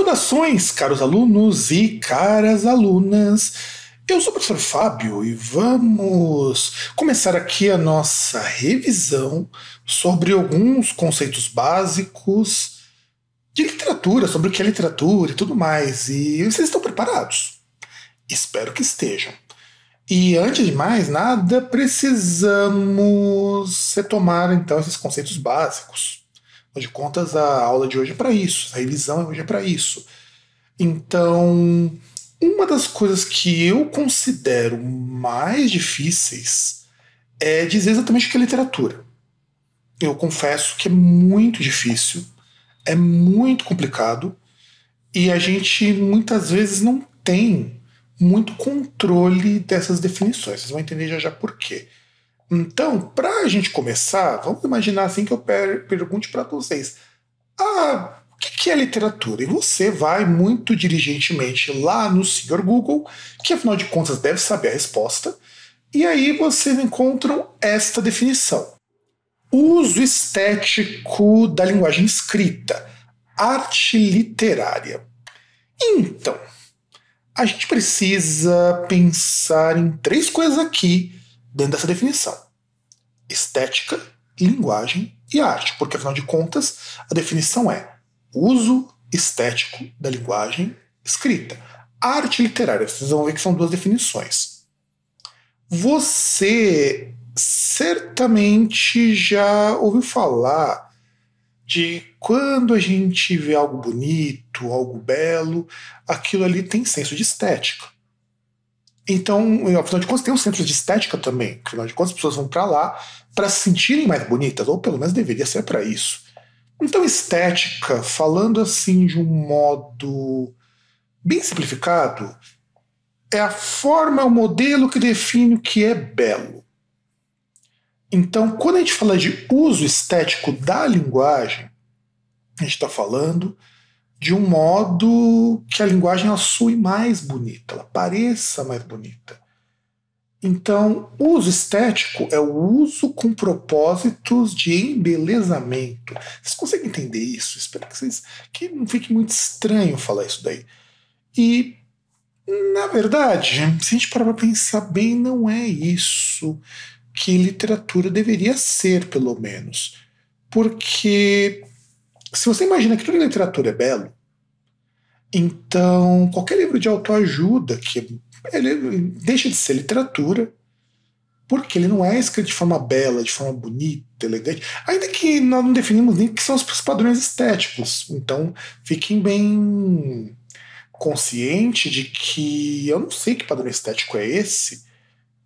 Saudações, caros alunos e caras alunas. Eu sou o professor Fábio e vamos começar aqui a nossa revisão sobre alguns conceitos básicos de literatura, sobre o que é literatura e tudo mais. E vocês estão preparados? Espero que estejam. E antes de mais nada, precisamos retomar então esses conceitos básicos. Afinal de contas, a aula de hoje é para isso, a revisão hoje é para isso. Então, uma das coisas que eu considero mais difíceis é dizer exatamente o que é literatura. Eu confesso que é muito difícil, é muito complicado e a gente muitas vezes não tem muito controle dessas definições. Vocês vão entender já já por quê. Então, para a gente começar, vamos imaginar assim que eu pergunte para vocês: ah, o que é literatura? E você vai muito diligentemente lá no senhor Google, que afinal de contas deve saber a resposta, e aí vocês encontram esta definição: uso estético da linguagem escrita, arte literária. Então, a gente precisa pensar em três coisas aqui dentro dessa definição estética e linguagem e arte, porque afinal de contas a definição é uso estético da linguagem escrita. Arte literária, vocês vão ver que são duas definições. Você certamente já ouviu falar de quando a gente vê algo bonito, algo belo, aquilo ali tem senso de estética. Então, afinal de contas, tem um centro de estética também. Afinal de contas, as pessoas vão para lá para se sentirem mais bonitas, ou pelo menos deveria ser para isso. Então, estética, falando assim de um modo bem simplificado, é a forma, o modelo que define o que é belo. Então, quando a gente fala de uso estético da linguagem, a gente está falando de um modo que a linguagem ela soe mais bonita, ela pareça mais bonita. Então, o uso estético é o uso com propósitos de embelezamento. Vocês conseguem entender isso? Espero que, vocês, que não fique muito estranho falar isso daí. E, na verdade, se a gente parar para pensar bem, não é isso que literatura deveria ser, pelo menos. Porque se você imagina que tudo em literatura é belo, então qualquer livro de autoajuda que ele deixa de ser literatura, porque ele não é escrito de forma bela, de forma bonita, elegante, ainda que nós não definimos nem o que são os padrões estéticos. Então fiquem bem consciente de que eu não sei que padrão estético é esse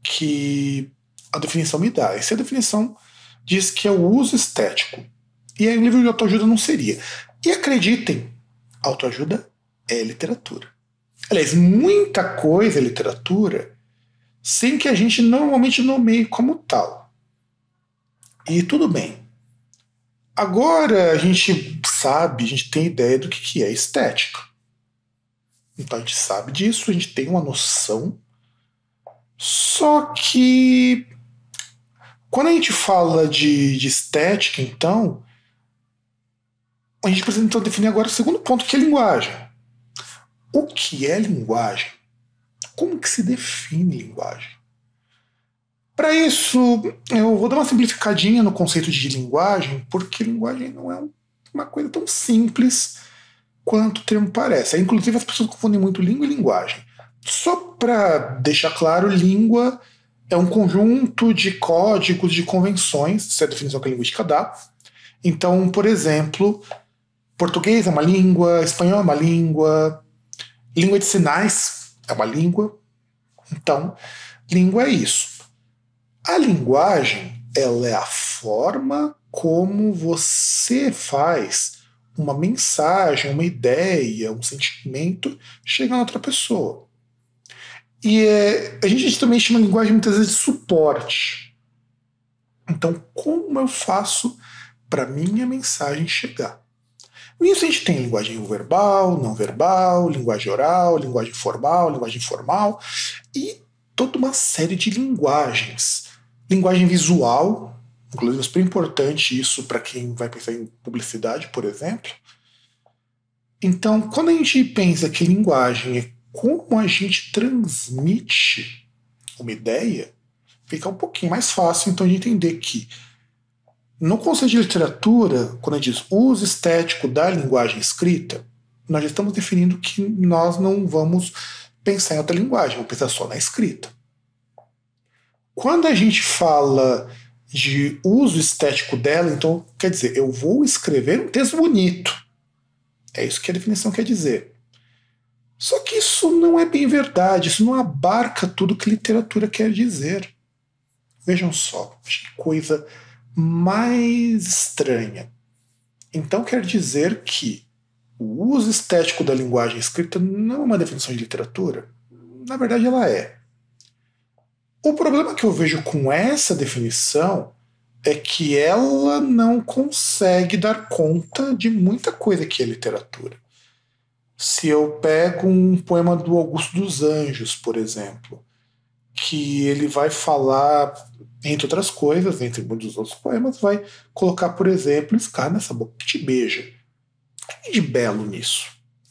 que a definição me dá. Essa é definição diz que é o uso estético e aí o livro de autoajuda não seria. E acreditem, autoajuda é literatura. Aliás, muita coisa é literatura sem que a gente normalmente nomeie como tal. E tudo bem. Agora a gente sabe, a gente tem ideia do que é estética. Então a gente sabe disso, a gente tem uma noção. Só que quando a gente fala de, de estética, então, a gente precisa então definir agora o segundo ponto, que é linguagem. O que é linguagem? Como que se define linguagem? Para isso, eu vou dar uma simplificadinha no conceito de linguagem, porque linguagem não é uma coisa tão simples quanto o termo parece. Inclusive, as pessoas confundem muito língua e linguagem. Só para deixar claro, língua é um conjunto de códigos, de convenções, essa é a definição que a linguística dá. Então, por exemplo, Português é uma língua, espanhol é uma língua, língua de sinais é uma língua. Então, língua é isso. A linguagem, ela é a forma como você faz uma mensagem, uma ideia, um sentimento chegar na outra pessoa. E é, a gente também chama a linguagem muitas vezes de suporte. Então, como eu faço para minha mensagem chegar? Nisso a gente tem linguagem verbal, não verbal, linguagem oral, linguagem formal, linguagem informal e toda uma série de linguagens. Linguagem visual, inclusive é super importante isso para quem vai pensar em publicidade, por exemplo. Então, quando a gente pensa que linguagem é como a gente transmite uma ideia, fica um pouquinho mais fácil então de entender que no conceito de literatura, quando a gente diz uso estético da linguagem escrita, nós já estamos definindo que nós não vamos pensar em outra linguagem, vamos pensar só na escrita. Quando a gente fala de uso estético dela, então quer dizer, eu vou escrever um texto bonito. É isso que a definição quer dizer. Só que isso não é bem verdade, isso não abarca tudo que literatura quer dizer. Vejam só, que coisa mais estranha. Então quer dizer que o uso estético da linguagem escrita não é uma definição de literatura? Na verdade, ela é. O problema que eu vejo com essa definição é que ela não consegue dar conta de muita coisa que é literatura. Se eu pego um poema do Augusto dos Anjos, por exemplo, que ele vai falar entre outras coisas, entre muitos outros poemas, vai colocar, por exemplo, Scar nessa boca que te beija. Tem de belo nisso,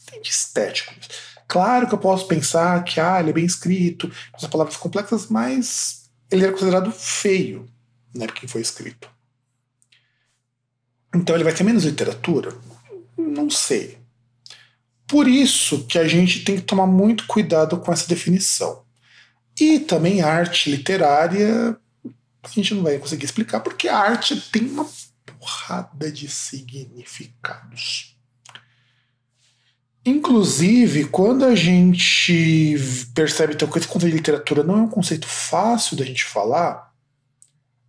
tem de estético nisso. Claro que eu posso pensar que ah, ele é bem escrito, usa palavras complexas, mas ele era é considerado feio na né, época que foi escrito. Então ele vai ter menos literatura? Não sei. Por isso que a gente tem que tomar muito cuidado com essa definição. E também arte literária a gente não vai conseguir explicar porque a arte tem uma porrada de significados. Inclusive, quando a gente percebe que o conceito de literatura não é um conceito fácil da gente falar,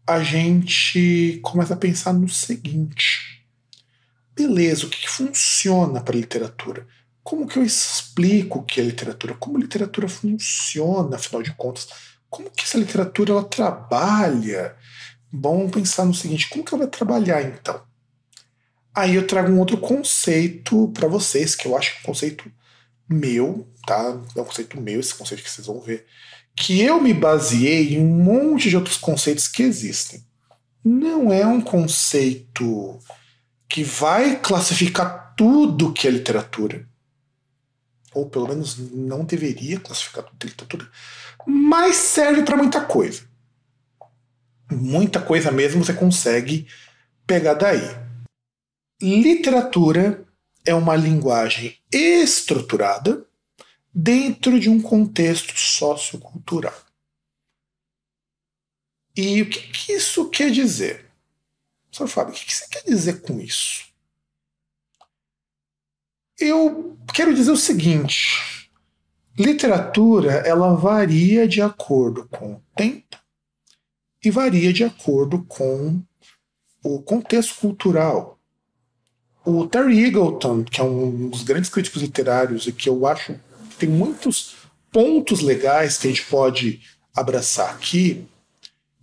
a gente começa a pensar no seguinte: beleza, o que funciona para literatura? Como que eu explico o que é literatura? Como literatura funciona, afinal de contas? como que essa literatura ela trabalha? Bom pensar no seguinte, como que ela vai trabalhar então? Aí eu trago um outro conceito para vocês, que eu acho que é um conceito meu, tá? É um conceito meu, esse conceito que vocês vão ver, que eu me baseei em um monte de outros conceitos que existem. Não é um conceito que vai classificar tudo que é literatura. Ou pelo menos não deveria classificar tudo que é literatura mas serve para muita coisa. Muita coisa mesmo você consegue pegar daí. Literatura é uma linguagem estruturada dentro de um contexto sociocultural. E o que, que isso quer dizer? Sr. Fábio, o que, que você quer dizer com isso? Eu quero dizer o seguinte: Literatura, ela varia de acordo com o tempo e varia de acordo com o contexto cultural. O Terry Eagleton, que é um dos grandes críticos literários e que eu acho que tem muitos pontos legais que a gente pode abraçar aqui,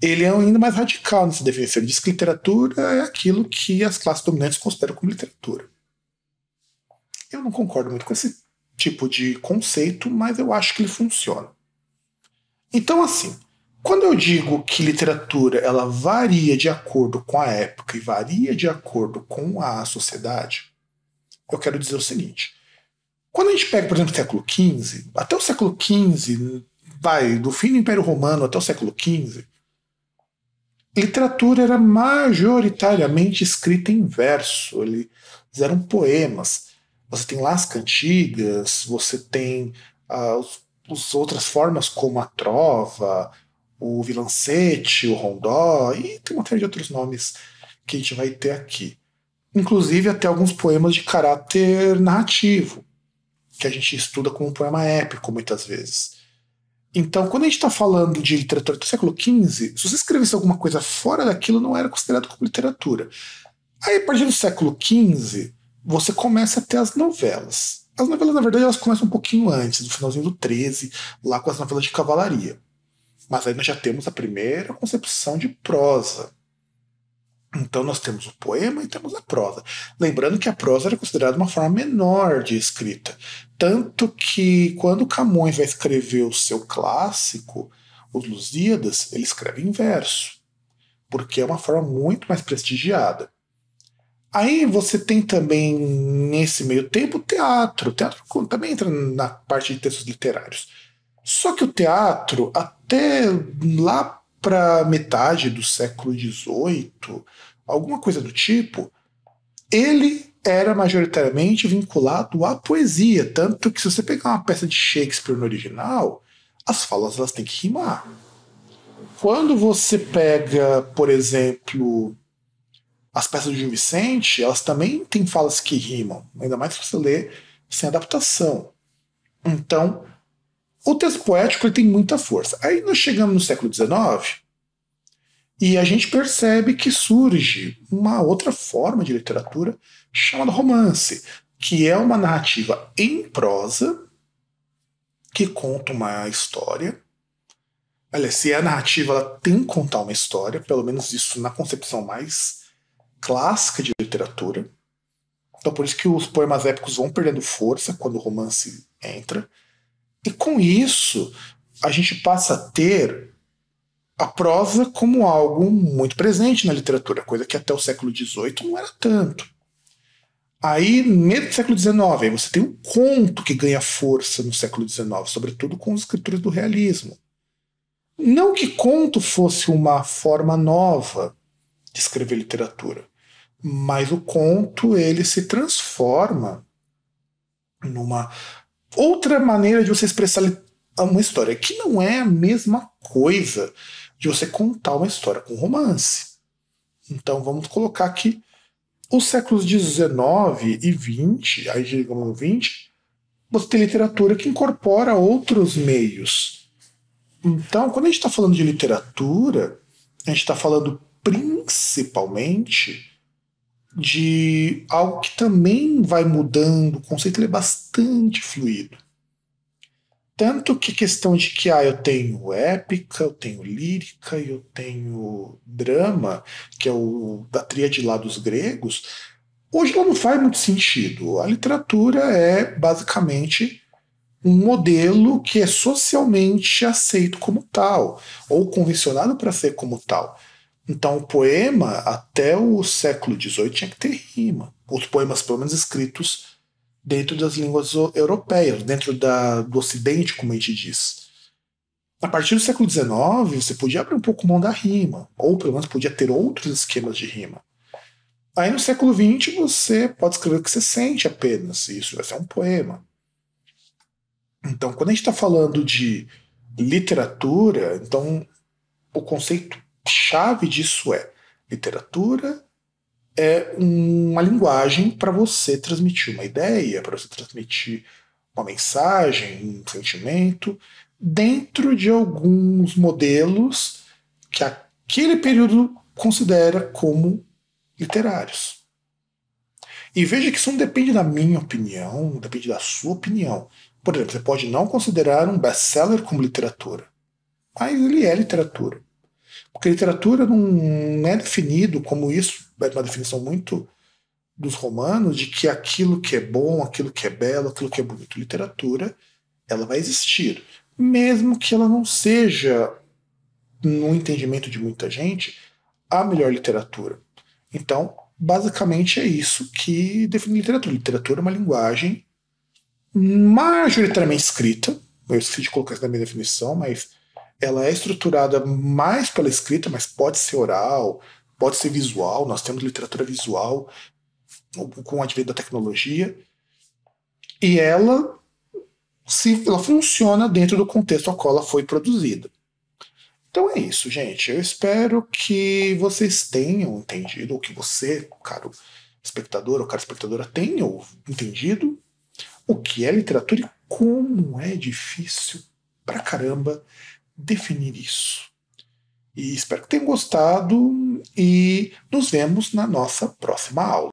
ele é ainda mais radical nessa definição. Ele diz que literatura é aquilo que as classes dominantes consideram como literatura. Eu não concordo muito com esse tipo de conceito, mas eu acho que ele funciona. Então, assim, quando eu digo que literatura ela varia de acordo com a época e varia de acordo com a sociedade, eu quero dizer o seguinte. Quando a gente pega, por exemplo, o século XV, até o século XV, vai, do fim do Império Romano até o século XV, literatura era majoritariamente escrita em verso, eles eram poemas. Você tem as antigas, você tem as, ah, as outras formas como a trova, o vilancete, o rondó, e tem uma série de outros nomes que a gente vai ter aqui. Inclusive até alguns poemas de caráter narrativo, que a gente estuda como um poema épico muitas vezes. Então, quando a gente está falando de literatura do século XV, se você escrevesse alguma coisa fora daquilo, não era considerado como literatura. Aí, a partir do século XV, você começa a ter as novelas. As novelas, na verdade, elas começam um pouquinho antes, no finalzinho do 13, lá com as novelas de cavalaria. Mas aí nós já temos a primeira concepção de prosa. Então nós temos o poema e temos a prosa. Lembrando que a prosa era considerada uma forma menor de escrita. Tanto que quando Camões vai escrever o seu clássico, Os Lusíadas, ele escreve em verso. Porque é uma forma muito mais prestigiada. Aí você tem também, nesse meio tempo, teatro. O teatro também entra na parte de textos literários. Só que o teatro, até lá para metade do século XVIII, alguma coisa do tipo, ele era majoritariamente vinculado à poesia. Tanto que, se você pegar uma peça de Shakespeare no original, as falas elas têm que rimar. Quando você pega, por exemplo, as peças de Vicente, elas também têm falas que rimam, ainda mais se você ler sem adaptação. Então, o texto poético ele tem muita força. Aí nós chegamos no século XIX e a gente percebe que surge uma outra forma de literatura chamada romance, que é uma narrativa em prosa que conta uma história. Olha, se é a narrativa ela tem que contar uma história, pelo menos isso na concepção mais clássica de literatura. Então, por isso que os poemas épicos vão perdendo força quando o romance entra. E com isso, a gente passa a ter a prosa como algo muito presente na literatura, coisa que até o século XVIII não era tanto. Aí, meio do século XIX, você tem um conto que ganha força no século XIX, sobretudo com as escrituras do realismo. Não que conto fosse uma forma nova de escrever literatura, mas o conto ele se transforma numa outra maneira de você expressar uma história, que não é a mesma coisa de você contar uma história com romance. Então vamos colocar aqui os séculos XIX e XX, aí digamos no XX, você tem literatura que incorpora outros meios. Então, quando a gente está falando de literatura, a gente está falando principalmente de algo que também vai mudando, o conceito é bastante fluido. Tanto que questão de que ah, eu tenho épica, eu tenho lírica, eu tenho drama, que é o da tríade lá dos gregos, hoje ela não faz muito sentido. A literatura é basicamente um modelo que é socialmente aceito como tal, ou convencionado para ser como tal. Então, o poema, até o século XVIII, tinha que ter rima. Os poemas, pelo menos, escritos dentro das línguas europeias, dentro da, do Ocidente, como a gente diz. A partir do século XIX, você podia abrir um pouco mão da rima, ou pelo menos podia ter outros esquemas de rima. Aí no século XX você pode escrever o que você sente apenas, e isso vai ser um poema. Então, quando a gente está falando de literatura, então o conceito chave disso é literatura é uma linguagem para você transmitir uma ideia, para você transmitir uma mensagem, um sentimento, dentro de alguns modelos que aquele período considera como literários. E veja que isso não depende da minha opinião, não depende da sua opinião. Por exemplo, você pode não considerar um best-seller como literatura, mas ele é literatura. Porque literatura não é definido como isso, é uma definição muito dos romanos, de que aquilo que é bom, aquilo que é belo, aquilo que é bonito. Literatura, ela vai existir. Mesmo que ela não seja, no entendimento de muita gente, a melhor literatura. Então, basicamente é isso que define literatura. Literatura é uma linguagem majoritariamente escrita. Eu esqueci de colocar isso na minha definição, mas ela é estruturada mais pela escrita, mas pode ser oral, pode ser visual. Nós temos literatura visual com o advento da tecnologia. E ela se ela funciona dentro do contexto ao qual ela foi produzida. Então é isso, gente. Eu espero que vocês tenham entendido, ou que você, caro espectador ou cara espectadora, tenha entendido o que é literatura e como é difícil pra caramba definir isso. E espero que tenham gostado e nos vemos na nossa próxima aula.